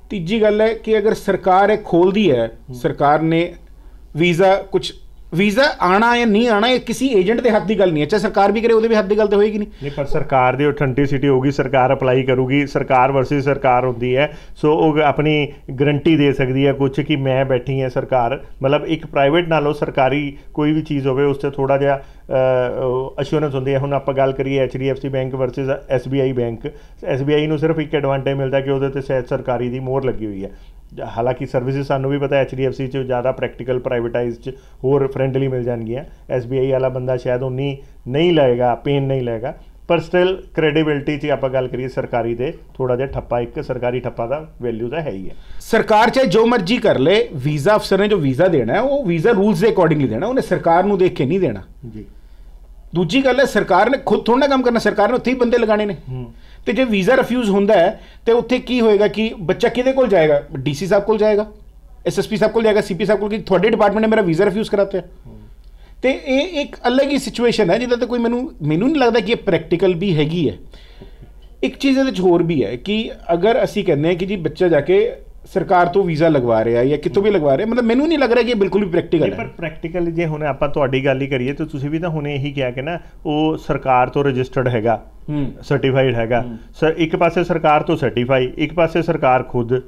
ਤੀਜੀ ਗੱਲ ਹੈ ਕਿ ਅਗਰ ਸਰਕਾਰ ਇਹ ਖੋਲਦੀ ਹੈ ਸਰਕਾਰ ਨੇ ਵੀਜ਼ਾ ਕੁਝ ਵੀਜ਼ਾ ਆਣਾ ਜਾਂ ਨਹੀਂ ਆਣਾ ਇਹ ਕਿਸੇ ਏਜੰਟ ਦੇ ਹੱਥ ਦੀ ਗੱਲ ਨਹੀਂ ਹੈ ਚਾਹੇ ਸਰਕਾਰ ਵੀ ਕਰੇ ਉਹਦੇ ਵੀ ਹੱਥ ਦੀ ਗੱਲ ਤੇ ਹੋਏਗੀ ਨਹੀਂ ਨਹੀਂ ਪਰ ਸਰਕਾਰ ਦੀ ਅਥੈਂਟਿਸਿਟੀ ਹੋਗੀ ਸਰਕਾਰ ਅਪਲਾਈ ਕਰੂਗੀ ਸਰਕਾਰ ਵਰਸਸ ਸਰਕਾਰ ਹੁੰਦੀ ਹੈ ਸੋ ਉਹ ਆਪਣੀ ਗਰੰਟੀ ਦੇ ਸਕਦੀ ਹੈ ਕੁਝ ਕਿ ਮੈਂ ਬੈਠੀ ਹਾਂ ਸਰਕਾਰ ਮਤਲਬ ਇੱਕ ਪ੍ਰਾਈਵੇਟ ਨਾਲੋਂ ਸਰਕਾਰੀ ਕੋਈ ਵੀ ਚੀਜ਼ ਹੋਵੇ ਉਸ ਤੇ ਥੋੜਾ ਜਿਹਾ ਅਸ਼ੋਰੈਂਸ ਹੁੰਦੀ ਹੈ ਹੁਣ ਆਪਾਂ ਗੱਲ ਕਰੀਏ HDFC bank versus SBI bank SBI ਨੂੰ ਸਿਰਫ ਇੱਕ ਐਡਵਾਂਟੇਜ ਮਿਲਦਾ ਕਿ ਉਹਦੇ ਤੇ ਸਹਿਤ ਸਰਕਾਰੀ ਦੀ ਮੋਹਰ ਲੱਗੀ ਹੋਈ ਹੈ ਹਾਲਾਂਕਿ ਸਰਵਿਸਿਜ਼ ਸਾਨੂੰ ਵੀ ਪਤਾ ਐਚਡੀਐਫਸੀ ਚ ਜ਼ਿਆਦਾ ਪ੍ਰੈਕਟੀਕਲ ਪ੍ਰਾਈਵੇਟਾਈਜ਼ਡ ਹੋਰ ਫ੍ਰੈਂਡਲੀ ਮਿਲ ਜਾਣਗੀਆਂ ਐਸਬੀਆਈ ਵਾਲਾ ਬੰਦਾ ਸ਼ਾਇਦ ਉਨੀ ਨਹੀਂ ਲਏਗਾ ਪੇਨ ਨਹੀਂ ਲਏਗਾ ਪਰ ਸਟਿਲ ਕ੍ਰੈਡੀਬਿਲਟੀ 'ਚ ਆਪਾਂ ਗੱਲ ਕਰੀਏ ਸਰਕਾਰੀ ਦੇ ਥੋੜਾ ਜਿਹਾ ਠੱਪਾ ਇੱਕ ਸਰਕਾਰੀ ਠੱਪਾ ਦਾ ਵੈਲਿਊ ਤਾਂ ਹੈ ਹੀ ਹੈ ਸਰਕਾਰ ਚ ਜੋ ਮਰਜ਼ੀ ਕਰ ਲੇ ਵੀਜ਼ਾ ਅਫਸਰ ਨੇ ਜੋ ਵੀਜ਼ਾ ਦੇਣਾ ਹੈ ਉਹ ਵੀਜ਼ਾ ਰੂਲਸ ਦੇ ਅਕੋਰਡਿੰਗਲੀ ਦੇਣਾ ਉਹਨੇ ਸਰਕਾਰ ਨੂੰ ਦੇਖ ਕੇ ਨਹੀਂ ਦੇਣਾ ਜੀ ਦੂਜੀ ਗੱਲ ਹੈ ਸਰਕਾਰ ਨੇ ਖੁਦ ਥੋੜਾ ਕੰਮ ਕਰਨਾ ਸਰਕਾਰ ਨੇ ਉੱਥੇ ਹੀ ਬੰਦੇ ਲਗਾਣੇ ਨੇ ਹੂੰ ਤੇ ਜੇ ਵੀਜ਼ਾ ਰਿਫਿਊਜ਼ ਹੁੰਦਾ ਹੈ ਤੇ ਉੱਥੇ ਕੀ ਹੋਏਗਾ ਕਿ ਬੱਚਾ ਕਿਹਦੇ ਕੋਲ ਜਾਏਗਾ ਡੀਸੀ ਸਾਹਿਬ ਕੋਲ ਜਾਏਗਾ ਐਸਐਸਪੀ ਸਾਹਿਬ ਕੋਲ ਜਾਏਗਾ ਸੀਪੀ ਸਾਹਿਬ ਕੋਲ ਕਿ ਤੁਹਾਡੇ ਡਿਪਾਰਟਮੈਂਟ ਨੇ ਮੇਰਾ ਵੀਜ਼ਾ ਰਿਫਿਊਜ਼ ਕਰਾਤਾ ਹੈ ਤੇ ਇਹ ਇੱਕ ਅਲੱਗ ਹੀ ਸਿਚੁਏਸ਼ਨ ਹੈ ਜਿਹਦਾ ਤੇ ਕੋਈ ਮੈਨੂੰ ਮੈਨੂੰ ਨਹੀਂ ਲੱਗਦਾ ਕਿ ਇਹ ਪ੍ਰੈਕਟੀਕਲ ਵੀ ਹੈਗੀ ਹੈ ਇੱਕ ਚੀਜ਼ ਇਹਦੇ ਵਿੱਚ ਹੋਰ ਵੀ ਹੈ ਕਿ ਅਗਰ ਅਸੀਂ ਕਹਿੰਦੇ ਹਾਂ ਕਿ ਜੀ ਬੱਚਾ ਜਾ ਕੇ ਸਰਕਾਰ ਤੋਂ ਵੀਜ਼ਾ ਲਗਵਾ ਰਿਹਾ ਜਾਂ ਕਿਤੋਂ ਵੀ ਲਗਵਾ ਰਿਹਾ ਮਤਲਬ ਮੈਨੂੰ ਨਹੀਂ ਲੱਗ ਰਿਹਾ ਕਿ ਇਹ ਬਿਲਕੁਲ ਵੀ ਪ੍ਰੈਕਟੀਕਲ ਹੈ ਪਰ ਪ੍ਰੈਕਟੀਕਲ ਜੇ ਹੁਣ ਆਪਾਂ ਤੁਹਾਡੀ ਗੱਲ ਹੀ ਕਰੀਏ ਤਾਂ ਤੁਸੀਂ ਵੀ ਤਾਂ ਹੁਣ ਇਹੀ ਕਿਹਾ ਕਿ ਨਾ ਉਹ ਸਰਕਾਰ ਤੋਂ ਰਜਿਸਟਰਡ ਹੈਗਾ ਹੂੰ ਸਰਟੀਫਾਈਡ ਹੈਗਾ ਸਰ ਇੱਕ ਪਾਸੇ ਸਰਕਾਰ ਤੋਂ ਸਰਟੀਫਾਈ ਇੱਕ ਪਾਸੇ ਸਰਕਾਰ ਖੁਦ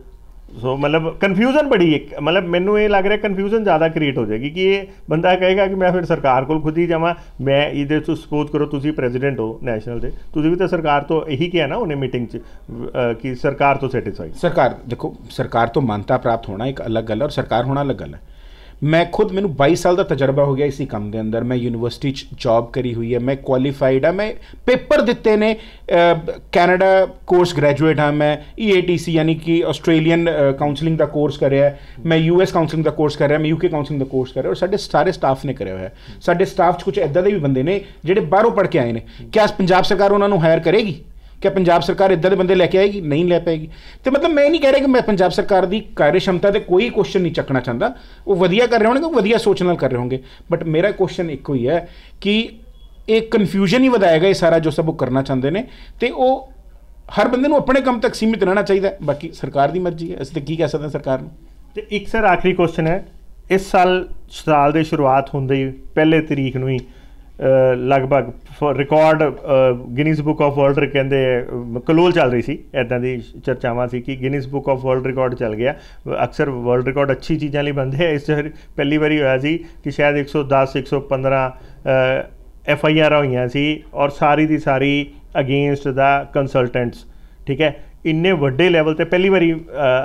ਸੋ ਮਤਲਬ ਕਨਫਿਊਜ਼ਨ ਬੜੀ ਇੱਕ ਮਤਲਬ ਮੈਨੂੰ ਇਹ ਲੱਗ ਰਿਹਾ ਕਨਫਿਊਜ਼ਨ ਜ਼ਿਆਦਾ ਕ੍ਰੀਏਟ ਹੋ ਜਾਏਗੀ ਕਿ ਇਹ ਬੰਦਾ ਕਹੇਗਾ ਕਿ ਮੈਂ ਫਿਰ ਸਰਕਾਰ ਕੋਲ ਖੁਦ ਹੀ ਜਾਵਾਂ ਮੈਂ ਇਹਦੇ ਤੋਂ ਸਪੋਰਟ ਕਰੋ ਤੁਸੀਂ ਪ੍ਰੈਜ਼ੀਡੈਂਟ ਹੋ ਨੈਸ਼ਨਲ ਦੇ ਤੁਸੀਂ ਵੀ ਤਾਂ ਸਰਕਾਰ ਤੋਂ ਇਹੀ ਕਿਹਾ ਨਾ ਉਹਨੇ ਮੀਟਿੰਗ 'ਚ ਕਿ ਸਰਕਾਰ ਤੋਂ ਸੈਟੀਸਫਾਈ ਸਰਕਾਰ ਦੇਖੋ ਸਰਕਾਰ ਤੋਂ ਮੰਨਤਾ ਪ੍ਰਾਪਤ ਹੋਣਾ ਇੱਕ ਅਲੱਗ ਗੱਲ ਹੈ ਔਰ ਸਰਕਾਰ ਹੋਣਾ ਅਲੱਗ ਗੱਲ ਹੈ ਮੈਂ ਖੁਦ ਮੈਨੂੰ 22 ਸਾਲ ਦਾ ਤਜਰਬਾ ਹੋ ਗਿਆ ਇਸੇ ਕੰਮ ਦੇ ਅੰਦਰ ਮੈਂ ਯੂਨੀਵਰਸਿਟੀ 'ਚ ਜੌਬ ਕਰੀ ਹੋਈ ਹੈ ਮੈਂ ਕੁਆਲੀਫਾਈਡ ਹਾਂ ਮੈਂ ਪੇਪਰ ਦਿੱਤੇ ਨੇ ਕੈਨੇਡਾ ਕੋਰਸ ਗ੍ਰੈਜੂਏਟ ਹਾਂ ਮੈਂ EATC ਯਾਨੀ ਕਿ ਆਸਟ੍ਰੇਲੀਅਨ ਕਾਉਂਸਲਿੰਗ ਦਾ ਕੋਰਸ ਕਰਿਆ ਮੈਂ ਯੂਐਸ ਕਾਉਂਸਲਿੰਗ ਦਾ ਕੋਰਸ ਕਰਿਆ ਮੈਂ ਯੂਕੇ ਕਾਉਂਸਲਿੰਗ ਦਾ ਕੋਰਸ ਕਰਿਆ ਔਰ ਸਾਡੇ ਸਾਰੇ ਸਟਾਫ ਨੇ ਕਰਿਆ ਹੋਇਆ ਸਾਡੇ ਸਟਾਫ 'ਚ ਕੁਝ ਐਦਾਂ ਦੇ ਵੀ ਬੰਦੇ ਨੇ ਜਿਹੜੇ ਬਾਹਰੋਂ ਪੜ ਕੇ ਆਏ ਨੇ ਅਸ ਪੰਜਾਬ ਸਰਕਾਰ ਉਹਨਾਂ ਨੂੰ ਹਾਇਰ ਕਰੇਗੀ ਕਿ ਪੰਜਾਬ ਸਰਕਾਰ ਇਦਾਂ ਦੇ ਬੰਦੇ ਲੈ ਕੇ ਆਏਗੀ ਨਹੀਂ ਲੈ ਪਾਏਗੀ ਤੇ ਮਤਲਬ ਮੈਂ ਨਹੀਂ ਕਹਿ ਰਿਹਾ ਕਿ ਮੈਂ ਪੰਜਾਬ ਸਰਕਾਰ ਦੀ ਕਾਰਜ ਸ਼ਮਤਾ ਤੇ ਕੋਈ ਕੁਐਸਚਨ ਨਹੀਂ ਚੱਕਣਾ ਚਾਹੁੰਦਾ ਉਹ ਵਧੀਆ ਕਰ ਰਹੇ ਹੋਣਗੇ ਉਹ ਵਧੀਆ ਸੋਚ ਨਾਲ ਕਰ ਰਹੇ ਹੋਣਗੇ ਬਟ ਮੇਰਾ ਕੁਐਸਚਨ ਇੱਕੋ ਹੀ ਹੈ ਕਿ ਇਹ ਕਨਫਿਊਜ਼ਨ ਹੀ ਵਧਾਏਗਾ ਇਹ ਸਾਰਾ ਜੋ ਸਭ ਉਹ ਕਰਨਾ ਚਾਹੁੰਦੇ ਨੇ ਤੇ ਉਹ ਹਰ ਬੰਦੇ ਨੂੰ ਆਪਣੇ ਕੰਮ ਤੱਕ ਸੀਮਿਤ ਰਹਿਣਾ ਚਾਹੀਦਾ ਬਾਕੀ ਸਰਕਾਰ ਦੀ ਮਰਜ਼ੀ ਹੈ ਅਸੀਂ ਤੇ ਕੀ ਕਹਿ ਸਕਦੇ ਹਾਂ ਸਰਕਾਰ ਨੂੰ ਤੇ ਇੱਕ ਸਰ ਆਖਰੀ ਕੁਐਸਚਨ ਹੈ ਇਸ ਸਾਲ ਸਾਲ ਦੇ ਸ਼ੁਰੂਆਤ ਹੁੰਦੇ ਹੀ ਪਹਿਲੇ ਤਰੀਕ ਨੂੰ ਹੀ ਲਗਭਗ record Guinness book of world ਕਹਿੰਦੇ ਕਲੋਲ ਚੱਲ ਰਹੀ ਸੀ ਐਦਾਂ ਦੀ ਚਰਚਾਵਾਂ ਸੀ ਕਿ Guinness book of world record ਚੱਲ ਗਿਆ ਅਕਸਰ ਵਰਲਡ ਰਿਕਾਰਡ ਅੱਛੀ ਚੀਜ਼ਾਂ ਲਈ ਬੰਦੇ ਆ ਇਸ ਪਹਿਲੀ ਵਾਰੀ ਹੋਇਆ ਸੀ ਕਿ ਸ਼ਾਇਦ 110 115 ਐਫ ਆਈ ਆਰ ਹੋਈਆਂ ਸੀ ਔਰ ਸਾਰੀ ਦੀ ਸਾਰੀ ਅਗੇਂਸਟ ਦਾ ਕੰਸਲਟੈਂਟਸ ਠੀਕ ਹੈ ਇੰਨੇ ਵੱਡੇ ਲੈਵਲ ਤੇ ਪਹਿਲੀ ਵਾਰੀ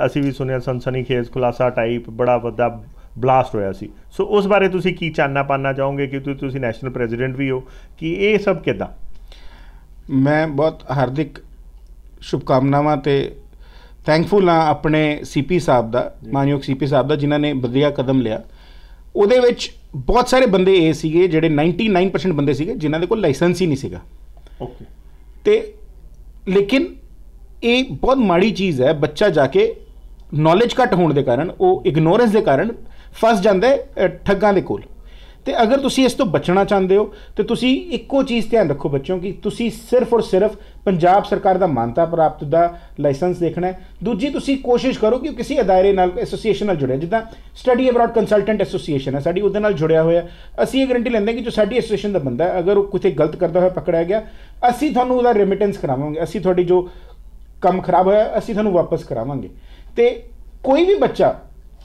ਅਸੀਂ ਵੀ ਸੁਣਿਆ ਸਨਸਨੀਖੇਜ਼ ਖੁਲਾਸਾ ਟਾਈਪ ਬੜਾ ਵੱਡਾ ਬਲਾਸਟ ਹੋਇਆ ਸੀ ਸੋ ਉਸ ਬਾਰੇ ਤੁਸੀਂ ਕੀ ਚਾਨਣਾ ਪਾਣਾ ਚਾਹੋਗੇ ਕਿ ਤੁਸੀਂ ਨੈਸ਼ਨਲ ਪ੍ਰੈਜ਼ੀਡੈਂਟ ਵੀ ਹੋ ਕਿ ਇਹ ਸਭ ਕਿਦਾਂ ਮੈਂ ਬਹੁਤ ਹਾਰਦਿਕ ਸ਼ੁਭਕਾਮਨਾਵਾਂ ਤੇ ਥੈਂਕਫੁਲ ਹਾਂ ਆਪਣੇ ਸੀਪੀ ਸਾਹਿਬ ਦਾ ਮਾਨਯੋਗ ਸੀਪੀ ਸਾਹਿਬ ਦਾ ਜਿਨ੍ਹਾਂ ਨੇ ਵਧੀਆ ਕਦਮ ਲਿਆ ਉਹਦੇ ਵਿੱਚ ਬਹੁਤ ਸਾਰੇ ਬੰਦੇ ਇਹ ਸੀਗੇ ਜਿਹੜੇ 99% ਬੰਦੇ ਸੀਗੇ ਜਿਨ੍ਹਾਂ ਦੇ ਕੋਲ ਲਾਇਸੈਂਸ ਹੀ ਨਹੀਂ ਸੀਗਾ ਓਕੇ ਤੇ ਲੇਕਿਨ ਇਹ ਬਹੁਤ ਮਾੜੀ ਚੀਜ਼ ਹੈ ਬੱਚਾ ਜਾ ਕੇ ਨੌਲੇਜ ਘਟ ਹੋਣ ਦੇ ਕਾਰਨ ਉਹ ਇਗਨੋਰੈਂਸ ਦੇ ਕਾਰਨ ਫਸ ਜਾਂਦਾ ਠੱਗਾਂ ਦੇ ਕੋਲ ਤੇ ਅਗਰ ਤੁਸੀਂ ਇਸ ਤੋਂ ਬਚਣਾ ਚਾਹੁੰਦੇ ਹੋ ਤੇ ਤੁਸੀਂ ਇੱਕੋ ਚੀਜ਼ ਧਿਆਨ ਰੱਖੋ ਬੱਚਿਓ ਕਿ ਤੁਸੀਂ ਸਿਰਫ ਔਰ ਸਿਰਫ ਪੰਜਾਬ ਸਰਕਾਰ ਦਾ ਮਾਨਤਾ ਪ੍ਰਾਪਤ ਦਾ ਲਾਇਸੈਂਸ ਦੇਖਣਾ ਹੈ ਦੂਜੀ ਤੁਸੀਂ ਕੋਸ਼ਿਸ਼ ਕਰੋ ਕਿ ਕਿਸੇ ਅਦਾਰੇ ਨਾਲ ਐਸੋਸੀਏਸ਼ਨ ਨਾਲ ਜੁੜਿਆ ਜਿੱਦਾਂ ਸਟੱਡੀ ਅਬਰਾਡ ਕੰਸਲਟੈਂਟ ਐਸੋਸੀਏਸ਼ਨ ਹੈ ਸਾਡੀ ਉਹਦੇ ਨਾਲ ਜੁੜਿਆ ਹੋਇਆ ਅਸੀਂ ਇਹ ਗਾਰੰਟੀ ਲੈਂਦੇ ਕਿ ਜੋ ਸਾਡੀ ਐਸੋਸੀਏਸ਼ਨ ਦਾ ਬੰਦਾ ਹੈ ਅਗਰ ਉਹ ਕਿਤੇ ਗਲਤ ਕਰਦਾ ਹੋਇਆ ਪਕੜਿਆ ਗਿਆ ਅਸੀਂ ਤੁਹਾਨੂੰ ਉਹਦਾ ਰੈਮਿਟੈਂਸ ਕਰਾਵਾਂਗੇ ਅਸੀਂ ਤੁਹਾਡੀ ਜੋ ਕੰਮ ਖਰਾਬ ਹੋਇਆ ਅਸੀਂ ਤੁਹਾਨੂੰ ਵਾਪਸ ਕਰਾਵਾਂਗੇ ਤੇ ਕੋਈ ਵੀ ਬੱਚਾ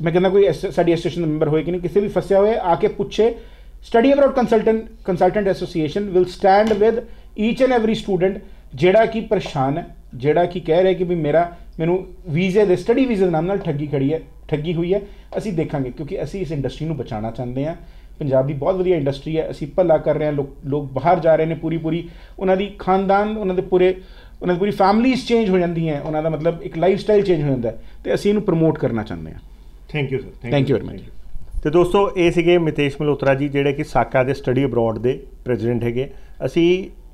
ਮੈਂ ਕਹਿੰਦਾ ਕੋਈ ਸਾਡੀ ਐਸੋਸੀਏਸ਼ਨ ਦਾ ਮੈਂਬਰ ਹੋਏ ਕਿ ਨਹੀਂ ਕਿਸੇ ਵੀ ਫਸਿਆ ਹੋਏ ਆ ਕੇ ਪੁੱਛੇ study abroad consultant consultant association will stand with each and every student ਜਿਹੜਾ ਕਿ ਪਰੇਸ਼ਾਨ ਹੈ ਜਿਹੜਾ ਕਿ ਕਹਿ ਰਿਹਾ ਕਿ ਵੀ ਮੇਰਾ ਮੈਨੂੰ ਵੀਜ਼ੇ ਦੇ ਸਟੱਡੀ ਵੀਜ਼ੇ ਦੇ ਨਾਮ ਨਾਲ ਠੱਗੀ ਖੜੀ ਹੈ ਠੱਗੀ ਹੋਈ ਹੈ ਅਸੀਂ ਦੇਖਾਂਗੇ ਕਿਉਂਕਿ ਅਸੀਂ ਇਸ ਇੰਡਸਟਰੀ ਨੂੰ ਬਚਾਉਣਾ ਚਾਹੁੰਦੇ ਹਾਂ ਪੰਜਾਬੀ ਬਹੁਤ ਵਧੀਆ ਇੰਡਸਟਰੀ ਹੈ ਅਸੀਂ ਭੱਲਾ ਕਰ ਰਹੇ ਹਾਂ ਲੋਕ ਲੋਕ ਬਾਹਰ ਜਾ ਰਹੇ ਨੇ ਪੂਰੀ ਪੂਰੀ ਉਹਨਾਂ ਦੀ ਖਾਨਦਾਨ ਉਹਨਾਂ ਦੇ ਪੂਰੇ ਉਹਨਾਂ ਦੀ ਪੂਰੀ ਫੈਮਲੀਜ਼ ਚੇਂਜ ਹੋ ਜਾਂਦੀਆਂ ਉਹਨਾਂ ਦਾ ਮਤਲਬ ਇੱਕ ਲਾਈਫ ਸਟਾਈਲ ਚੇਂਜ ਹੋ ਜਾਂਦਾ ਤੇ ਅਸੀਂ ਇਹਨੂੰ ਪ੍ਰਮੋਟ ਕਰਨਾ ਚਾਹੁੰਦੇ ਹਾਂ thank you sir thank you very much ਤੇ ਦੋਸਤੋ ਇਹ ਸੀਗੇ ਮਿਤੇਸ਼ ਮਲੋਤਰਾ ਜੀ ਜਿਹੜੇ ਕਿ ਸਾਕਾ ਦੇ ਸਟੱਡੀ ਅਬਰੋਡ ਦੇ ਪ੍ਰੈਜ਼ੀਡੈਂਟ ਹੈਗੇ ਅਸੀਂ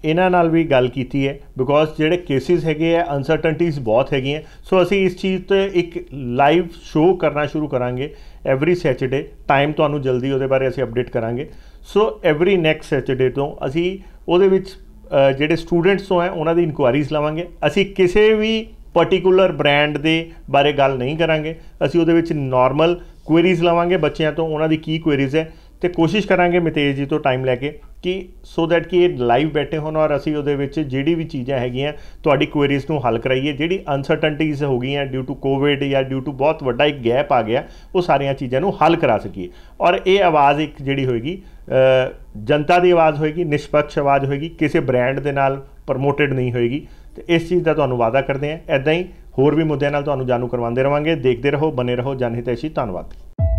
ਇਹਨਾਂ ਨਾਲ ਵੀ ਗੱਲ ਕੀਤੀ ਹੈ ਬਿਕੋਜ਼ ਜਿਹੜੇ ਕੇਸਿਸ ਹੈਗੇ ਆ ਅਨਸਰਟਨਟੀਜ਼ ਬਹੁਤ ਹੈਗੀਆਂ ਸੋ ਅਸੀਂ ਇਸ ਚੀਜ਼ ਤੇ ਇੱਕ ਲਾਈਵ ਸ਼ੋਅ ਕਰਨਾ ਸ਼ੁਰੂ ਕਰਾਂਗੇ ਐਵਰੀ ਸੈਚਰਡੇ ਟਾਈਮ ਤੁਹਾਨੂੰ ਜਲਦੀ ਉਹਦੇ ਬਾਰੇ ਅਸੀਂ ਅਪਡੇਟ ਕਰਾਂਗੇ ਸੋ ਐਵਰੀ ਨੈਕਸਟ ਸੈਚਰਡੇ ਤੋਂ ਅਸੀਂ ਉਹਦੇ ਵਿੱਚ ਜਿਹੜੇ ਸਟੂਡੈਂਟਸ ਹੋ ਆ ਉਹਨਾਂ ਦੀ ਇਨਕੁਆਰੀਜ਼ ਲਾਵਾਂਗੇ ਅਸੀਂ ਕਿਸੇ ਵੀ ਪਾਰਟਿਕੂਲਰ ਬ੍ਰਾਂਡ ਦੇ ਬਾਰੇ ਗੱਲ ਨਹੀਂ ਕਰਾਂਗੇ ਅਸੀਂ ਉਹਦੇ ਵਿੱਚ ਨਾਰਮਲ ਕੁਐਰੀਜ਼ ਲਵਾਂਗੇ ਬੱਚਿਆਂ ਤੋਂ ਉਹਨਾਂ ਦੀ ਕੀ ਕੁਐਰੀਜ਼ ਹੈ ਤੇ ਕੋਸ਼ਿਸ਼ ਕਰਾਂਗੇ ਮਿਤੇਜ ਜੀ ਤੋਂ ਟਾਈਮ ਲੈ ਕੇ ਕਿ ਸੋ ਦੈਟ ਕਿ ਇਹ ਲਾਈਵ ਬੈਠੇ ਹੋਣ ਔਰ ਅਸੀਂ ਉਹਦੇ ਵਿੱਚ ਜਿਹੜੀ ਵੀ ਚੀਜ਼ਾਂ ਹੈਗੀਆਂ ਤੁਹਾਡੀ ਕੁਐਰੀਜ਼ ਨੂੰ ਹੱਲ ਕਰਾਈਏ ਜਿਹੜੀ ਅਨਸਰਟਨਟੀਜ਼ ਹੋ ਗਈਆਂ ਡਿਊ ਟੂ ਕੋਵਿਡ ਜਾਂ ਡਿਊ ਟੂ ਬਹੁਤ ਵੱਡਾ ਇੱਕ ਗੈਪ ਆ ਗਿਆ ਉਹ ਸਾਰੀਆਂ ਚੀਜ਼ਾਂ ਨੂੰ ਹੱਲ ਕਰਾ ਸਕੀਏ ਔਰ ਇਹ ਆਵਾਜ਼ ਇੱਕ ਜਿਹੜੀ ਹੋਏਗੀ ਜਨਤਾ ਦੀ ਆਵਾਜ਼ ਹੋਏਗੀ ਨਿਸ਼ਪਕਸ਼ ਆਵਾਜ਼ ਹੋਏਗੀ ਕਿਸੇ ਬ੍ਰਾਂਡ ਦੇ ਨਾਲ ਪ੍ਰਮੋਟਡ ਨਹੀਂ ਹੋਏਗੀ ਤੇ ਇਸ ਚੀਜ਼ ਦਾ ਤੁਹਾਨੂੰ ਵਾਅਦਾ ਕਰਦੇ ਆਂ ਐਦਾਂ ਹੀ ਹੋਰ ਵੀ ਮੁੱਦਿਆਂ ਨਾਲ ਤੁਹਾਨੂੰ ਜਾਣੂ ਕਰਵਾਉਂਦੇ ਰਵਾਂਗੇ ਦੇਖਦੇ ਰਹੋ ਬਨੇ ਰਹੋ ਜਨਹਿਤੈਸ਼ੀ ਧੰਨਵਾਦ